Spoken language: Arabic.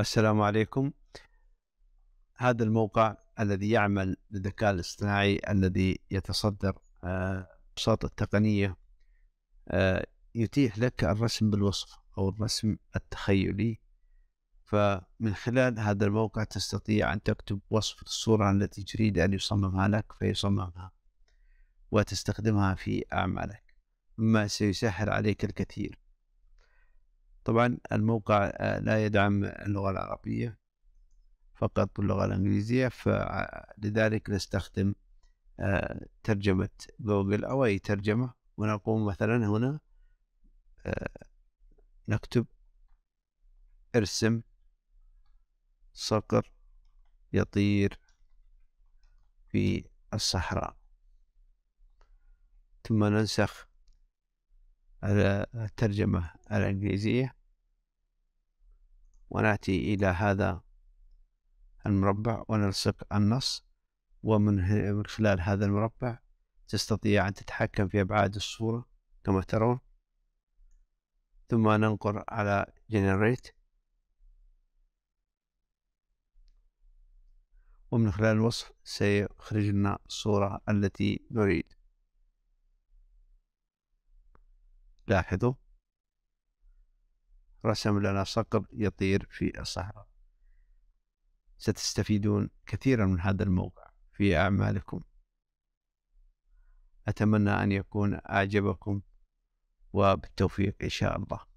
السلام عليكم هذا الموقع الذي يعمل بالذكاء الاصطناعي الذي يتصدر أبساط آه، التقنية آه، يتيح لك الرسم بالوصف أو الرسم التخيلي فمن خلال هذا الموقع تستطيع أن تكتب وصف الصورة التي تريد أن يصممها لك فيصممها وتستخدمها في أعمالك مما سيسهل عليك الكثير طبعا الموقع آه، لا يدعم اللغة العربية فقط اللغة الإنجليزية فلذلك آه، نستخدم آه، ترجمة جوجل أو أي ترجمة ونقوم مثلا هنا نكتب ارسم صقر يطير في الصحراء ثم ننسخ الترجمة الإنجليزية ونأتي إلى هذا المربع ونلصق النص ومن خلال هذا المربع تستطيع أن تتحكم في أبعاد الصورة كما ترون ثم ننقر على generate ومن خلال الوصف سيخرج لنا الصورة التي نريد لاحظوا رسم لنا صقر يطير في الصحراء ستستفيدون كثيرا من هذا الموقع في أعمالكم أتمنى أن يكون أعجبكم وبالتوفيق إن شاء الله